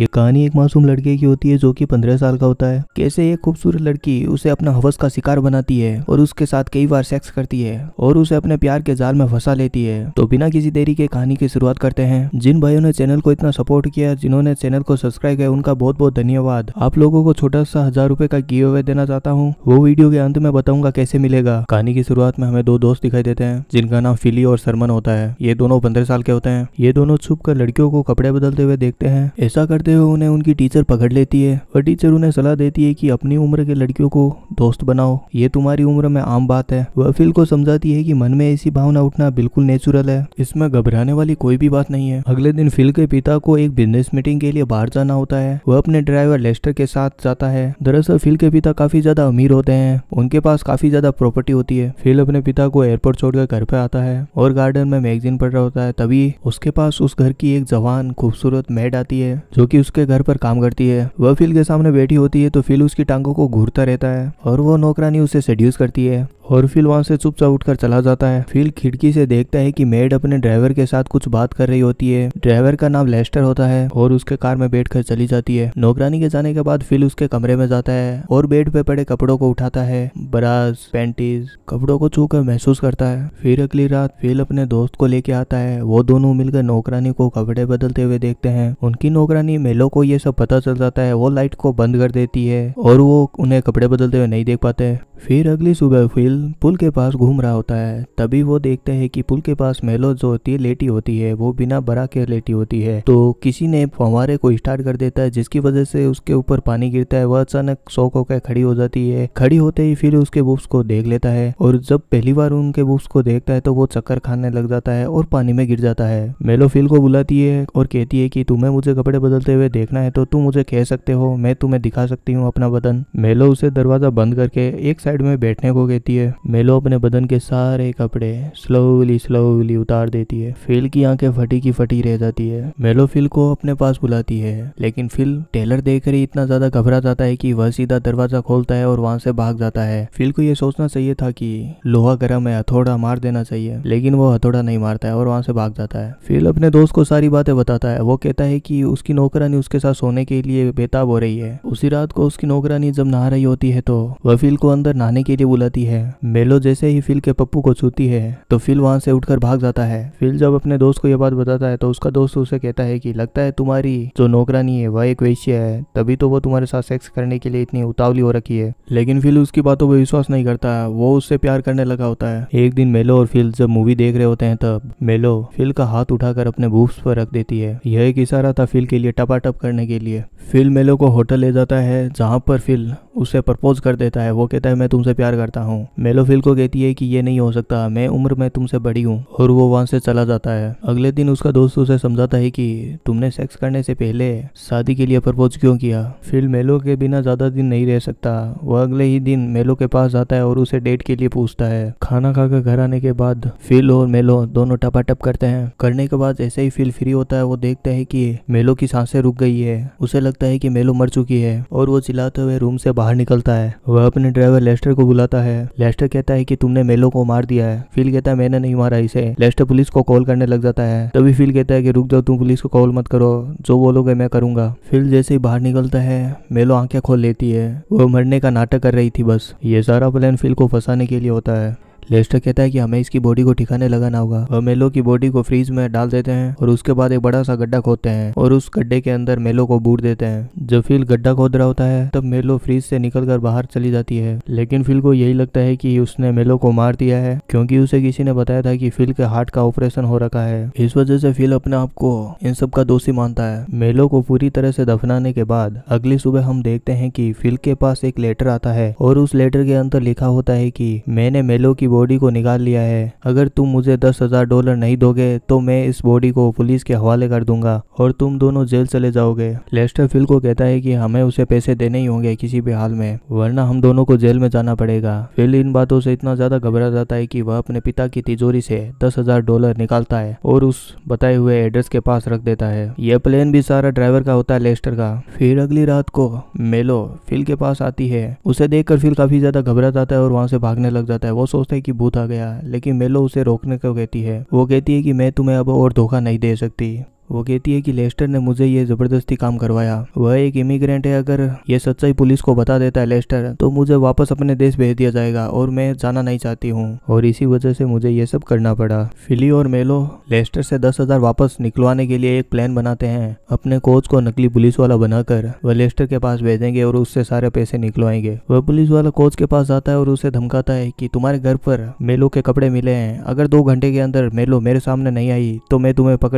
ये कहानी एक मासूम लड़के की होती है जो कि पंद्रह साल का होता है कैसे एक खूबसूरत लड़की उसे अपना हवस का शिकार बनाती है और उसके साथ कई बार सेक्स करती है और उसे अपने प्यार के जाल में फंसा लेती है तो बिना किसी देरी के कहानी की शुरुआत करते हैं जिन भाइयों ने चैनल को इतना सपोर्ट किया जिन्होंने चैनल को सब्सक्राइब किया उनका बहुत बहुत धन्यवाद आप लोगों को छोटा सा हजार रूपए का गिव अवे देना चाहता हूँ वो वीडियो के अंत में बताऊंगा कैसे मिलेगा कहानी की शुरुआत में हमें दो दोस्त दिखाई देते हैं जिनका नाम फिली और सरमन होता है ये दोनों पंद्रह साल के होते हैं ये दोनों छुप कर लड़कियों को कपड़े बदलते हुए देखते हैं ऐसा करते करते हुए उन्हें उनकी टीचर पकड़ लेती है वह टीचर उन्हें सलाह देती है कि अपनी उम्र के लड़कियों को दोस्त बनाओ ये तुम्हारी उम्र में आम बात है वह फिल को समझाती है कि मन में ऐसी भावना उठना बिल्कुल नेचुरल है इसमें घबराने वाली कोई भी बात नहीं है अगले दिन फिल के पिता को एक बिजनेस मीटिंग के लिए बाहर जाना होता है वह अपने ड्राइवर लेस्टर के साथ जाता है दरअसल फिल के पिता काफी ज्यादा अमीर होते हैं उनके पास काफी ज्यादा प्रॉपर्टी होती है फिल अपने पिता को एयरपोर्ट छोड़कर घर पे आता है और गार्डन में मैगजीन पढ़ रहा होता है तभी उसके पास उस घर की एक जवान खूबसूरत मेड आती है जो कि उसके घर पर काम करती है वह फिल के सामने बैठी होती है तो फिल उसकी टांगों को घूरता रहता है और वो नौकरानी उसे सेड्यूस करती है और फिल वहां से चुपचाप उठकर चला जाता है फिल खिड़की से देखता है कि मेड अपने ड्राइवर के साथ कुछ बात कर रही होती है ड्राइवर का नाम लेस्टर होता है और उसके कार में बैठकर चली जाती है नौकरानी के जाने के बाद फिल उसके कमरे में जाता है और बेड पे पड़े कपड़ों को उठाता है ब्रास पैंटीज कपड़ों को छू कर महसूस करता है फिर अगली रात फिल अपने दोस्त को लेके आता है वो दोनों मिलकर नौकरानी को कपड़े बदलते हुए देखते हैं उनकी नौकरानी मेलो को ये सब पता चल जाता है वो लाइट को बंद कर देती है और वो उन्हें कपड़े बदलते हुए नहीं देख पाते फिर अगली सुबह फिल पुल के पास घूम रहा होता है तभी वो देखते है कि पुल के पास मेलो जो होती है लेटी होती है वो बिना बरा के लेटी होती है तो किसी ने फंवारे को स्टार्ट कर देता है जिसकी वजह से उसके ऊपर पानी गिरता है वह अचानक शौक होकर खड़ी हो जाती है खड़ी होते ही फिर उसके बुप्स को देख लेता है और जब पहली बार उनके बुप्स को देखता है तो वो चक्कर खाने लग जाता है और पानी में गिर जाता है मेलो फिल को बुलाती है और कहती है कि तुम्हें मुझे कपड़े बदलते हुए देखना है तो तुम मुझे कह सकते हो मैं तुम्हें दिखा सकती हूँ अपना बदन मेलो उसे दरवाजा बंद करके एक साइड में बैठने को कहती है मेलो अपने बदन के सारे कपड़े स्लोली स्लोली उतार देती है फिल की आंखें फटी की फटी रह जाती है मेलो फिल को अपने पास बुलाती है लेकिन फिल टेलर देख रही इतना ज्यादा घबरा जाता है कि वह सीधा दरवाजा खोलता है और वहां से भाग जाता है फिल को यह सोचना चाहिए था कि लोहा गर्म है हथौड़ा मार देना चाहिए लेकिन वो हथौड़ा नहीं मारता है और वहां से भाग जाता है फिल अपने दोस्त को सारी बातें बताता है वो कहता है कि उसकी नौकरानी उसके साथ सोने के लिए बेताब हो रही है उसी रात को उसकी नौकरानी जब नहा रही होती है तो वह फिल को अंदर नहाने के लिए बुलाती है मेलो जैसे ही फिल के पप्पू को छूती है तो फिल वहां से उठकर भाग जाता है फिल जब अपने दोस्त को यह बात बताता है तो उसका दोस्त उसे कहता है कि लगता है तुम्हारी जो नौकरानी है वह एक वैश्य है तभी तो वो तुम्हारे साथ सेक्स करने के लिए इतनी उतावली हो रखी है लेकिन फिल उसकी बातों पर विश्वास नहीं करता वो उससे प्यार करने लगा होता है एक दिन मेलो और फिल जब मूवी देख रहे होते हैं तब मेलो फिल का हाथ उठाकर अपने बूफ्स पर रख देती है यह एक इशारा था फिल के लिए टपाटप करने के लिए फिल मेलो को होटल ले जाता है जहां पर फिल उससे प्रपोज कर देता है वो कहता है मैं तुमसे प्यार करता हूँ मेलोफिल को कहती है कि ये नहीं हो सकता मैं उम्र में तुमसे बड़ी हूँ और वो वहां से चला जाता है अगले दिन उसका दोस्त उसे समझाता है कि तुमने सेक्स करने से पहले शादी के लिए प्रपोज क्यों किया फिर मेलो के बिना ज्यादा दिन नहीं रह सकता वह अगले ही दिन मेलो के पास जाता है और उसे डेट के लिए पूछता है खाना खाकर घर आने के बाद फिल और मेलो दोनों टपाटप करते हैं करने के बाद ऐसे ही फिल फ्री होता है वो देखता है कि मेलो की सांसें रुक गई है उसे लगता है कि मेलो मर चुकी है और वो चिल्लाते हुए रूम से बाहर बाहर निकलता है वह अपने ड्राइवर लेस्टर को बुलाता है लेस्टर कहता है कि तुमने मेलो को मार दिया है फील कहता है मैंने नहीं मारा इसे लेस्टर पुलिस को कॉल करने लग जाता है तभी फील कहता है कि रुक जाओ तुम पुलिस को कॉल मत करो जो बोलोगे मैं करूंगा फील जैसे ही बाहर निकलता है मेलो आंखें खोल लेती है वो मरने का नाटक कर रही थी बस ये सारा प्लान फिल को फंसाने के लिए होता है लेस्टर कहता है कि हमें इसकी बॉडी को ठिकाने लगाना होगा वह मेलो की बॉडी को फ्रीज में डाल देते हैं और उसके बाद एक बड़ा सा गड्ढा खोदते हैं और उस गड्ढे के अंदर मेलो को बूट देते हैं जब फिल गड्ढा खोद रहा होता है तब मेलो फ्रीज से निकलकर बाहर चली जाती है लेकिन फिल को यही लगता है कि उसने मेलो को मार दिया है क्योंकि उसे किसी ने बताया था कि फिल के हार्ट का ऑपरेशन हो रखा है इस वजह से फिल अपने आप को इन सब का दोषी मानता है मेलो को पूरी तरह से दफनाने के बाद अगली सुबह हम देखते हैं कि फिल के पास एक लेटर आता है और उस लेटर के अंदर लिखा होता है कि मैंने मेलो की बॉडी को निकाल लिया है अगर तुम मुझे दस हजार डॉलर नहीं दोगे तो मैं इस बॉडी को पुलिस के हवाले कर दूंगा और तुम दोनों जेल चले जाओगे लेस्टर फिल को कहता है कि हमें उसे पैसे देने ही होंगे किसी भी हाल में वरना हम दोनों को जेल में जाना पड़ेगा फिल इन बातों से इतना ज्यादा घबरा जाता है की वह अपने पिता की तिजोरी से दस हजार डॉलर निकालता है और उस बताए हुए एड्रेस के पास रख देता है यह प्लेन भी सारा ड्राइवर का होता है लेस्टर का फिर अगली रात को मेलो फिल के पास आती है उसे देखकर फिल काफी ज्यादा घबरा जाता है और वहां से भागने लग जाता है वो सोचता है कि भूत आ गया लेकिन मेलो उसे रोकने को कहती है वो कहती है कि मैं तुम्हें अब और धोखा नहीं दे सकती वो कहती है कि लेस्टर ने मुझे ये ज़बरदस्ती काम करवाया वह एक इमिग्रेंट है अगर ये सच्चाई पुलिस को बता देता है लेस्टर तो मुझे वापस अपने देश भेज दिया जाएगा और मैं जाना नहीं चाहती हूँ और इसी वजह से मुझे ये सब करना पड़ा फिली और मेलो लेस्टर से दस हजार वापस निकलवाने के लिए एक प्लान बनाते हैं अपने कोच को नकली पुलिस वाला बनाकर वह लेस्टर के पास भेजेंगे और उससे सारे पैसे निकलवाएंगे वह पुलिस वाला कोच के पास जाता है और उसे धमकाता है की तुम्हारे घर पर मेलो के कपड़े मिले हैं अगर दो घंटे के अंदर मेलो मेरे सामने नहीं आई तो मैं तुम्हें पकड़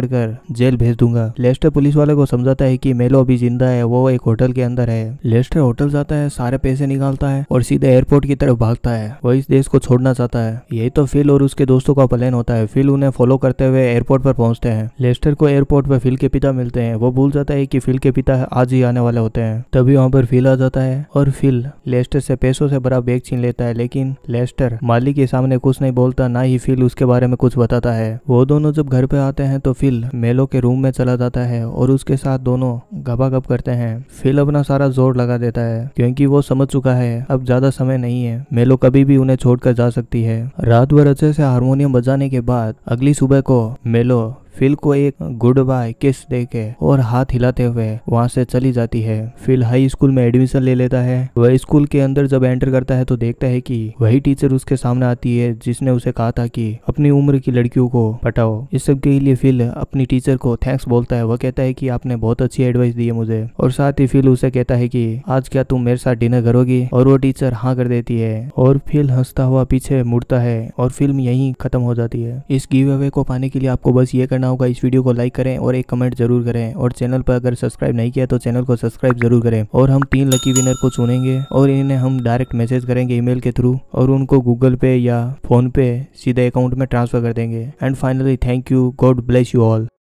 जेल भेज दूंगा लेस्टर पुलिस वाले को समझाता है कि मेलो अभी जिंदा है वो एक होटल के अंदर है लेस्टर होटल जाता है सारे पैसे निकालता है और सीधे एयरपोर्ट की तरफ भागता है वो इस देश को छोड़ना चाहता है यही तो फिल और उसके दोस्तों का प्लान होता है फिल उन्हें फॉलो करते हुए एयरपोर्ट पर पहुंचते हैं लेस्टर को एयरपोर्ट पर फिल के पिता मिलते हैं वो भूल जाता है की फिल के पिता आज ही आने वाले होते हैं तभी वहाँ पर फिल आ जाता है और फिल लेस्टर से पैसों से बड़ा बैग छीन लेता है लेकिन लेस्टर मालिक के सामने कुछ नहीं बोलता ना ही फिल उसके बारे में कुछ बताता है वो दोनों जब घर पे आते हैं तो फिल मेलो के रूम रूम में चला जाता है और उसके साथ दोनों गप करते हैं फिल अपना सारा जोर लगा देता है क्योंकि वो समझ चुका है अब ज्यादा समय नहीं है मेलो कभी भी उन्हें छोड़कर जा सकती है रात भर अच्छे से हारमोनियम बजाने के बाद अगली सुबह को मेलो फिल को एक गुड बाय किस देके और हाथ हिलाते हुए वहां से चली जाती है फिल हाई स्कूल में एडमिशन ले लेता है वह स्कूल के अंदर जब एंटर करता है तो देखता है कि वही टीचर उसके सामने आती है जिसने उसे कहा था कि अपनी उम्र की लड़कियों को पटाओ इस सब के लिए फिल अपनी टीचर को थैंक्स बोलता है वह कहता है की आपने बहुत अच्छी एडवाइस दी है मुझे और साथ ही फिल उसे कहता है की आज क्या तुम मेरे साथ डिनर करोगी और वो टीचर हाँ कर देती है और फिल हंसता हुआ पीछे मुड़ता है और फिल्म यही खत्म हो जाती है इस गिव अवे को पाने के लिए आपको बस ये करना होगा इस वीडियो को लाइक करें और एक कमेंट जरूर करें और चैनल पर अगर सब्सक्राइब नहीं किया तो चैनल को सब्सक्राइब जरूर करें और हम तीन लकी विनर को चुनेंगे और इन्हें हम डायरेक्ट मैसेज करेंगे ईमेल के थ्रू और उनको गूगल पे या फोन पे सीधे अकाउंट में ट्रांसफर कर देंगे and finally thank you God bless you all